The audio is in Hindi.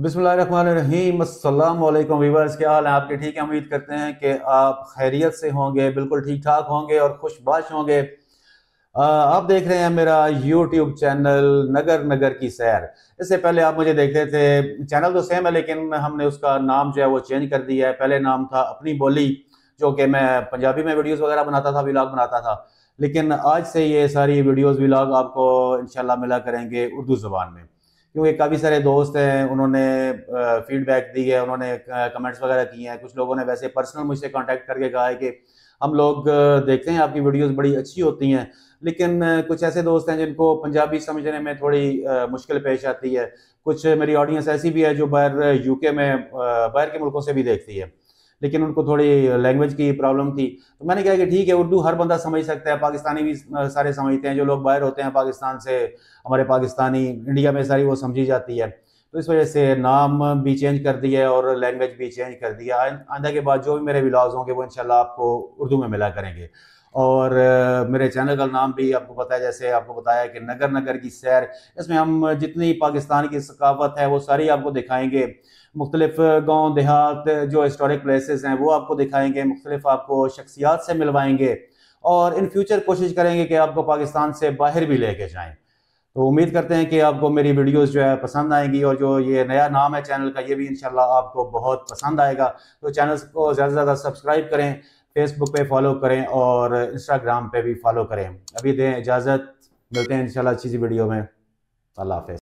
बिसमीम्सम वीवर्स क्या हाल है आपके ठीक है उम्मीद करते हैं कि आप खैरियत से होंगे बिल्कुल ठीक ठाक होंगे और खुशबाश होंगे आप देख रहे हैं मेरा यूट्यूब चैनल नगर नगर की सैर इससे पहले आप मुझे देखते थे चैनल तो सेम है लेकिन हमने उसका नाम जो है वो चेंज कर दिया है पहले नाम था अपनी बोली जो कि मैं पंजाबी में वीडियोज़ वगैरह बनाता था व्लाग बनाता था लेकिन आज से ये सारी वीडियोज़ व्लाग आपको शाला मिला करेंगे उर्दू ज़बान में क्योंकि काफ़ी सारे दोस्त हैं उन्होंने फीडबैक दी है उन्होंने कमेंट्स वगैरह किए हैं कुछ लोगों ने वैसे पर्सनल मुझसे कांटेक्ट करके कहा है कि हम लोग देखते हैं आपकी वीडियोस बड़ी अच्छी होती हैं लेकिन कुछ ऐसे दोस्त हैं जिनको पंजाबी समझने में थोड़ी मुश्किल पेश आती है कुछ मेरी ऑडियंस ऐसी भी है जो बाहर यूके में बाहर के मुल्कों से भी देखती है लेकिन उनको थोड़ी लैंग्वेज की प्रॉब्लम थी तो मैंने कहा कि ठीक है उर्दू हर बंदा समझ सकता है पाकिस्तानी भी सारे समझते हैं जो लोग बाहर होते हैं पाकिस्तान से हमारे पाकिस्तानी इंडिया में सारी वो समझी जाती है तो इस वजह से नाम भी चेंज कर दिया और लैंग्वेज भी चेंज कर दिया आंधा के बाद जो भी मेरे विलाज होंगे वो इनशाला आपको उर्दू में मिला करेंगे और मेरे चैनल का नाम भी आपको पता है जैसे आपको बताया कि नगर नगर की सैर इसमें हम जितनी पाकिस्तान की सकाफत है वो सारी आपको दिखाएंगे मुख्तलिफ गांव देहात जो हिस्टोरिक प्लेसेस हैं वो आपको दिखाएंगे मुख्तलिफ आपको शख्सियात से मिलवाएंगे और इन फ्यूचर कोशिश करेंगे कि आपको पाकिस्तान से बाहर भी लेके जाएं तो उम्मीद करते हैं कि आपको मेरी वीडियोस जो है पसंद आएंगी और जो ये नया नाम है चैनल का ये भी इंशाल्लाह आपको बहुत पसंद आएगा तो चैनल को ज़्यादा से ज़्यादा सब्सक्राइब करें फेसबुक पे फॉलो करें और इंस्टाग्राम पे भी फॉलो करें अभी दें इजाज़त मिलते हैं इंशाल्लाह अच्छी सी वीडियो में अल्लाह हाफ